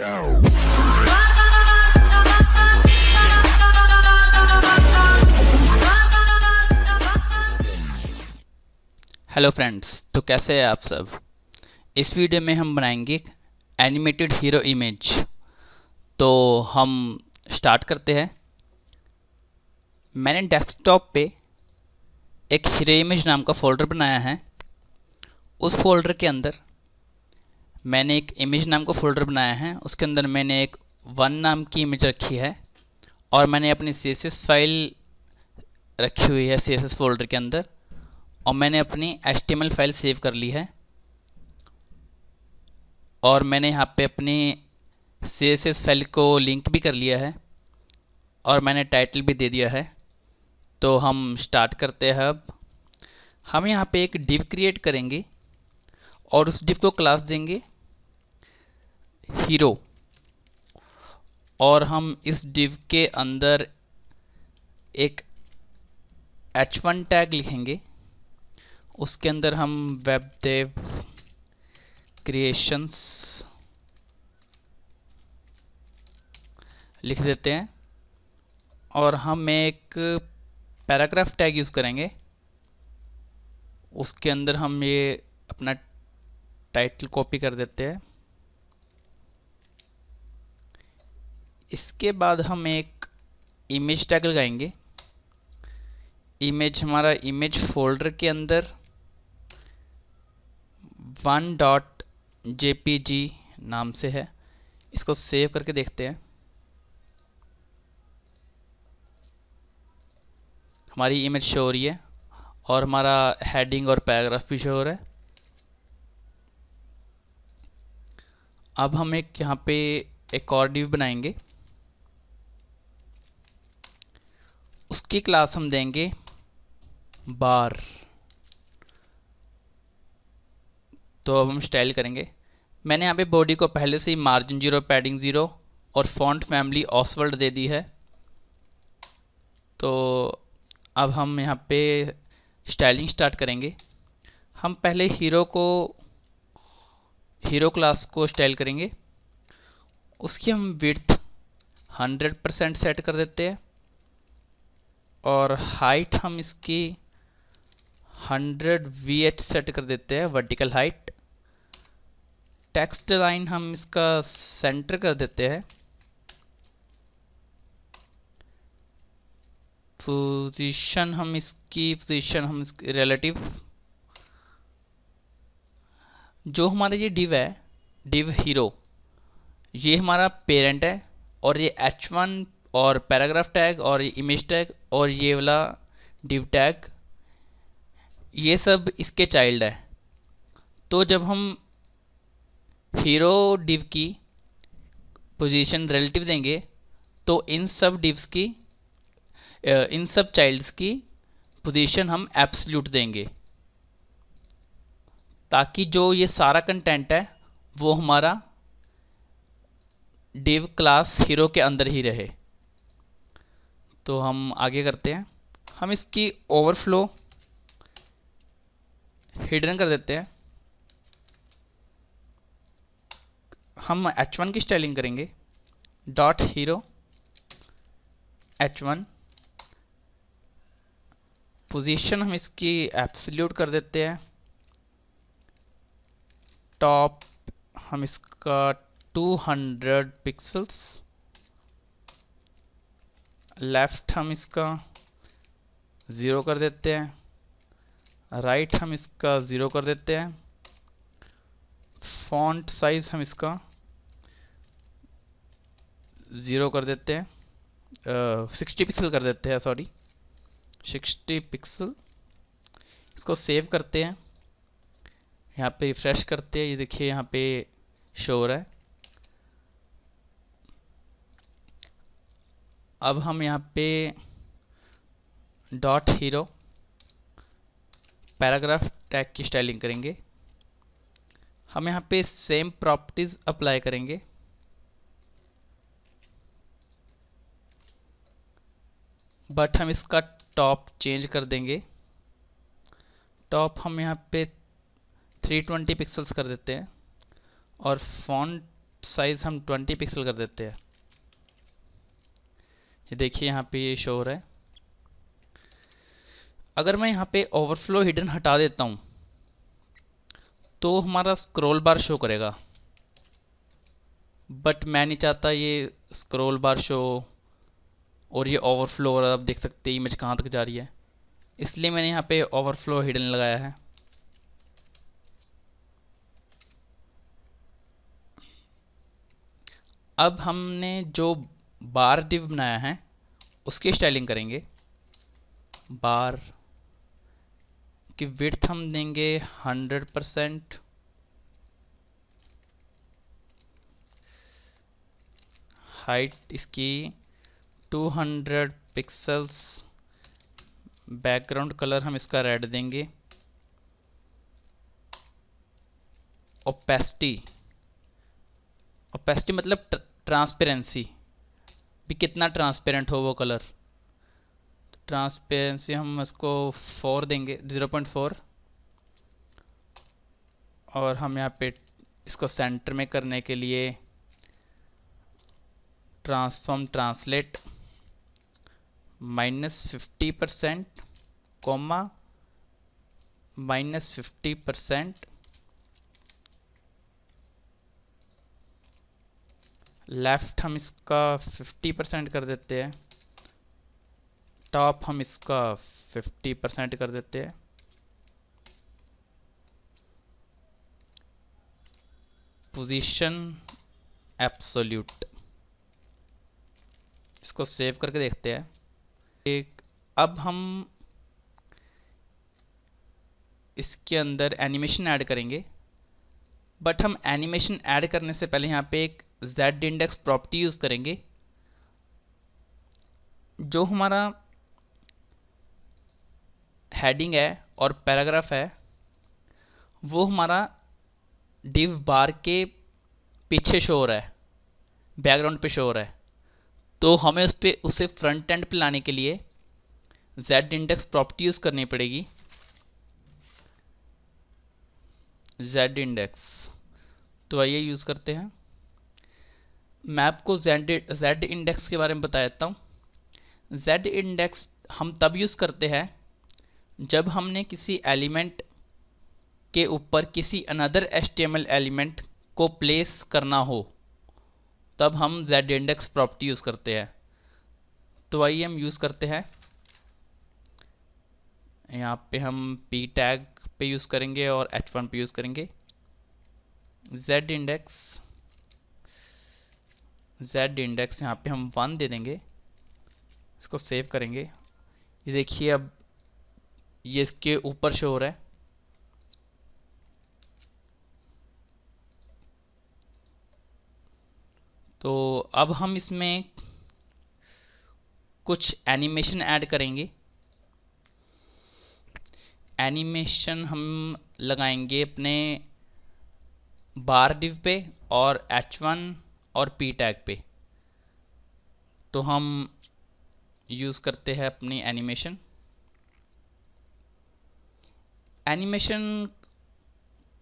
hello friends तो कैसे हैं आप सब इस वीडियो में हम बनाएंगे एनिमेटेड हीरो इमेज तो हम स्टार्ट करते हैं मैंने डेस्कटॉप पे एक हीरो इमेज नाम का फ़ोल्डर बनाया है उस फोल्डर के अंदर मैंने एक इमेज नाम का फोल्डर बनाया है उसके अंदर मैंने एक वन नाम की इमेज रखी है और मैंने अपनी सी फाइल रखी हुई है सी फोल्डर के अंदर और मैंने अपनी एच फाइल सेव कर ली है और मैंने यहाँ पे अपनी सी फाइल को लिंक भी कर लिया है और मैंने टाइटल भी दे दिया है तो हम स्टार्ट करते हैं अब हम यहाँ पे एक डिव क्रिएट करेंगे और उस डिव को क्लास देंगे हीरो और हम इस डिव के अंदर एक एच वन टैग लिखेंगे उसके अंदर हम वेब देव क्रिएशंस लिख देते हैं और हम एक पैराग्राफ टैग यूज़ करेंगे उसके अंदर हम ये अपना टाइटल कॉपी कर देते हैं इसके बाद हम एक इमेज टैग लगाएंगे इमेज हमारा इमेज फोल्डर के अंदर one dot J P G नाम से है इसको सेव करके देखते हैं हमारी इमेज शो हो रही है और हमारा हेडिंग और पैराग्राफ भी शो हो रहा है अब हम एक यहाँ पे एक और डिव बनाएंगे उसकी क्लास हम देंगे बार तो अब हम स्टाइल करेंगे मैंने यहाँ पे बॉडी को पहले से ही मार्जिन ज़ीरो पैडिंग ज़ीरो और फॉन्ट फैमिली ऑसवर्ल्ड दे दी है तो अब हम यहाँ पे स्टाइलिंग स्टार्ट करेंगे हम पहले हीरो को हीरो क्लास को स्टाइल करेंगे उसकी हम विथ हंड्रेड परसेंट सेट कर देते हैं और हाइट हम इसकी हंड्रेड वी एच सेट कर देते हैं वर्टिकल हाइट टेक्स्ट लाइन हम इसका सेंटर कर देते हैं पोजीशन हम इसकी पोजीशन हम इसकी रिलेटिव जो हमारा ये डिव है डिव हीरो ये हमारा पेरेंट है और ये एच वन और पैराग्राफ टैग और ये इमेज टैग और ये वाला डिव टैग ये सब इसके चाइल्ड है तो जब हम हीरो डिव की पोजीशन रिलेटिव देंगे तो इन सब डिव्स की इन सब चाइल्ड्स की पोजीशन हम एब्सल्यूट देंगे ताकि जो ये सारा कंटेंट है वो हमारा डिव क्लास हीरो के अंदर ही रहे तो हम आगे करते हैं हम इसकी ओवरफ्लो हिडन कर देते हैं हम एच वन की स्टाइलिंग करेंगे dot hero H one position हम इसकी एप्सल्यूट कर देते हैं टॉप हम इसका 200 पिक्सल्स लेफ़्ट हम इसका ज़ीरो कर देते हैं राइट हम इसका ज़ीरो कर देते हैं फॉन्ट साइज़ हम इसका ज़ीरो कर देते हैं सिक्सटी पिक्सल कर देते हैं सॉरी सिक्सटी पिक्सल इसको सेव करते हैं यहाँ पे रिफ़्रेश करते हैं ये देखिए यहाँ पे शो हो रहा है अब हम यहाँ पे डॉट हीरो पैराग्राफ टैग की स्टाइलिंग करेंगे हम यहाँ पे सेम प्रॉपर्टीज़ अप्लाई करेंगे बट हम इसका टॉप चेंज कर देंगे टॉप हम यहाँ पे थ्री ट्वेंटी पिक्सल्स कर देते हैं और फॉन्ट साइज़ हम ट्वेंटी पिक्सल कर देते हैं ये देखिए यहाँ पे ये शो हो रहा है अगर मैं यहाँ पे ओवरफ्लो हिडन हटा देता हूँ तो हमारा स्क्रॉल बार शो करेगा बट मैं नहीं चाहता ये स्क्रॉल बार शो और ये ओवरफ्लो हो आप देख सकते हैं इमेज कहाँ तक जा रही है इसलिए मैंने यहाँ पे ओवरफ्लो हिडन लगाया है अब हमने जो बार डिव बनाया है उसकी स्टाइलिंग करेंगे बार की विथ हम देंगे हंड्रेड परसेंट हाइट इसकी two hundred pixels background colour हम इसका रेड देंगे ओपेसिटी ओपेसिटी मतलब ट्रांसपेरेंसी भी कितना ट्रांसपेरेंट हो वो कलर ट्रांसपेरेंसी हम इसको फोर देंगे ज़ीरो पॉइंट फोर और हम यहाँ पे इसको सेंटर में करने के लिए transform translate minus fifty percent comma minus fifty percent left हम इसका 50 परसेंट कर देते हैं टॉप हम इसका 50 परसेंट कर देते हैं पोजीशन एप्सोल्यूट इसको सेव करके देखते हैं एक अब हम इसके अंदर एनिमेशन ऐड करेंगे बट हम एनिमेशन ऐड करने से पहले यहाँ पे एक जेड इंडेक्स प्रॉपर्टी यूज़ करेंगे जो हमारा हेडिंग है और पैराग्राफ है वो हमारा डिव बार के पीछे शो हो रहा है बैकग्राउंड पे शो हो रहा है तो हमें उस पर उसे फ्रंट एंड पे लाने के लिए जेड इंडेक्स प्रॉपर्टी यूज़ करनी पड़ेगी जेड इंडेक्स तो आइए यूज़ करते हैं मैं आपको जेड जेड इंडेक्स के बारे में बता देता हूँ जेड इंडेक्स हम तब यूज़ करते हैं जब हमने किसी एलिमेंट के ऊपर किसी अनदर एच एलिमेंट को प्लेस करना हो तब हम जेड इंडेक्स प्रॉपर्टी यूज़ करते हैं तो आइए हम यूज़ करते हैं यहाँ पे हम पी टैग पे यूज़ करेंगे और एच वन पे यूज़ करेंगे जेड इंडेक्स जेड इंडेक्स यहाँ पे हम वन दे देंगे इसको सेव करेंगे ये देखिए अब ये इसके ऊपर शो हो रहा है तो अब हम इसमें कुछ एनिमेशन ऐड करेंगे एनिमेशन हम लगाएंगे अपने बार डिव पे और एच वन और पी टैग पे तो हम यूज़ करते हैं अपनी एनिमेशन एनिमेशन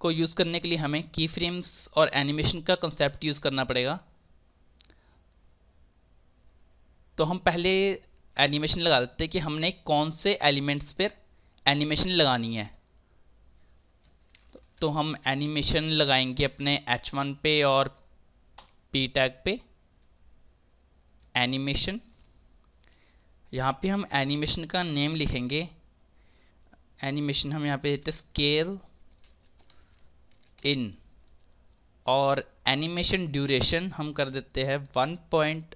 को यूज़ करने के लिए हमें की फ्रेम्स और एनिमेशन का कंसेप्ट यूज़ करना पड़ेगा तो हम पहले एनिमेशन लगा देते हैं कि हमने कौन से एलिमेंट्स पर एनिमेशन लगानी है तो हम एनिमेशन लगाएंगे अपने H1 पे और पी टैग पे एनिमेशन यहाँ पे हम एनिमेशन का नेम लिखेंगे एनिमेशन हम यहाँ पे देते स्केल इन और एनिमेशन ड्यूरेशन हम कर देते हैं वन पॉइंट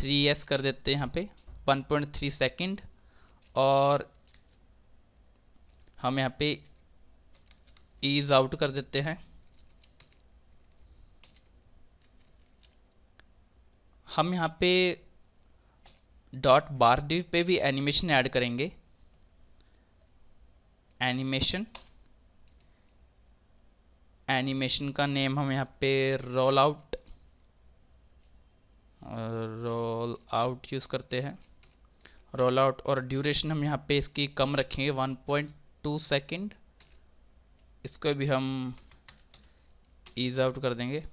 थ्री एस कर देते हैं यहाँ पे वन पॉइंट थ्री सेकेंड और हम यहाँ पे ईज आउट कर देते हैं हम यहाँ पे डॉट बार डिव पे भी एनिमेशन ऐड करेंगे एनिमेशन एनिमेशन का नेम हम यहाँ पे roll out roll out use करते हैं रोल आउट और ड्यूरेशन हम यहाँ पे इसकी कम रखेंगे 1.2 सेकेंड इसको भी हम ईज आउट कर देंगे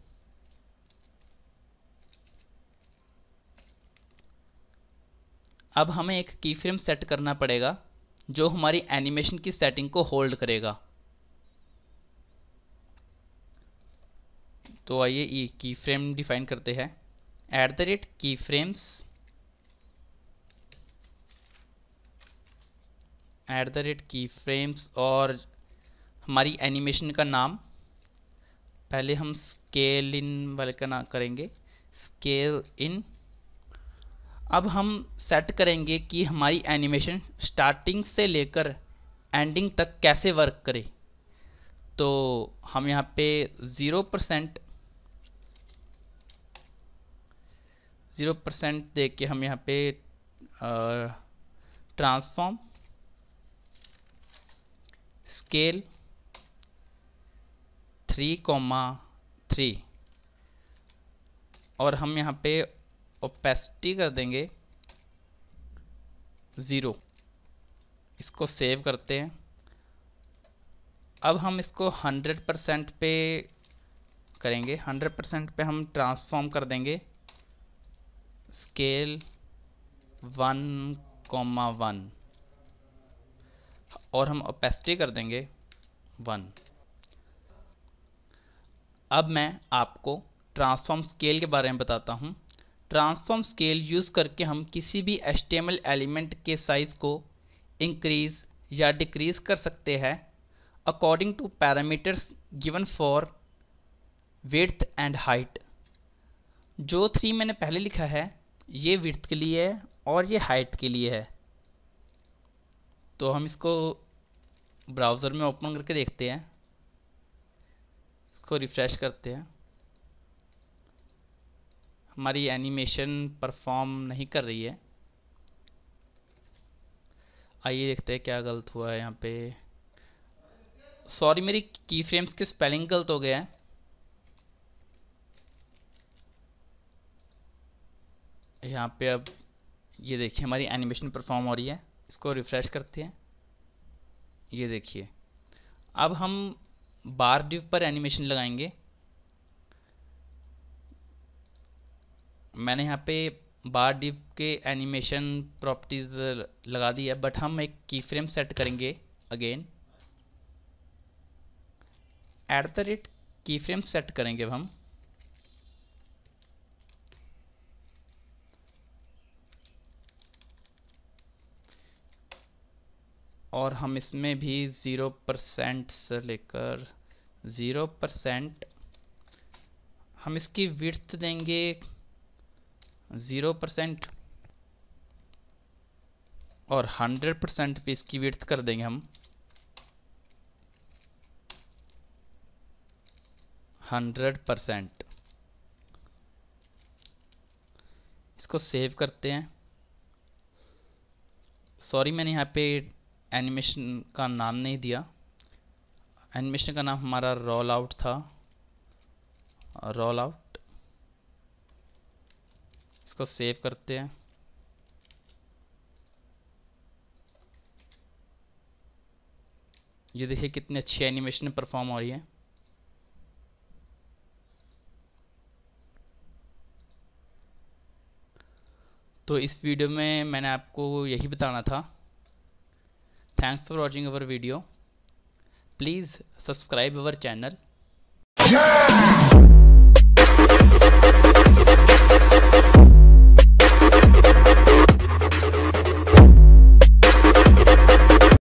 अब हमें एक की फ्रेम सेट करना पड़ेगा जो हमारी एनिमेशन की सेटिंग को होल्ड करेगा तो आइए ये की फ्रेम डिफाइन करते हैं at the rate key frames at the rate key frames और हमारी एनिमेशन का नाम पहले हम स्केल इन वाले का नाम करेंगे स्केल इन अब हम सेट करेंगे कि हमारी एनिमेशन स्टार्टिंग से लेकर एंडिंग तक कैसे वर्क करे तो हम यहाँ पे ज़ीरो परसेंट ज़ीरो परसेंट दे के हम यहाँ पे transform scale three comma three और हम यहाँ पे ओपेसिटी कर देंगे ज़ीरो इसको सेव करते हैं अब हम इसको हंड्रेड परसेंट पे करेंगे हंड्रेड परसेंट पे हम ट्रांसफॉर्म कर देंगे स्केल वन कॉमा वन और हम ओपेसिटी कर देंगे वन अब मैं आपको ट्रांसफॉर्म स्केल के बारे में बताता हूँ ट्रांसफॉर्म स्केल यूज़ करके हम किसी भी एस्टेमल एलिमेंट के साइज़ को इंक्रीज़ या डिक्रीज़ कर सकते हैं according to parameters given for width and height जो थ्री मैंने पहले लिखा है ये विर्थ के लिए है और ये हाइट के लिए है तो हम इसको ब्राउज़र में ओपन करके देखते हैं इसको रिफ़्रेश करते हैं हमारी एनिमेशन परफॉर्म नहीं कर रही है आइए देखते हैं क्या गलत हुआ है यहाँ पे सॉरी मेरी की फ्रेम्स के स्पेलिंग गलत हो गया है यहाँ पे अब ये देखिए हमारी एनिमेशन परफॉर्म हो रही है इसको रिफ़्रेश करते हैं ये देखिए अब हम बार डिव पर एनिमेशन लगाएंगे मैंने यहाँ पे बार डिप के एनिमेशन प्रॉपर्टीज़ लगा दी है बट हम एक की फ्रेम सेट करेंगे again at the rate key frame set करेंगे हम और हम इसमें भी ज़ीरो परसेंट से लेकर ज़ीरो परसेंट हम इसकी विर्थ देंगे ज़ीरो परसेंट और हंड्रेड परसेंट पे इसकी विर्थ कर देंगे हम हंड्रेड परसेंट इसको सेव करते हैं सॉरी मैंने यहाँ पे एनिमेशन का नाम नहीं दिया एनिमेशन का नाम हमारा रोल आउट था रोल आउट इसको सेव करते हैं ये देखिए कितने अच्छे एनिमेशन परफॉर्म हो रही है तो इस वीडियो में मैंने आपको यही बताना था thanks for watching our video please subscribe our channel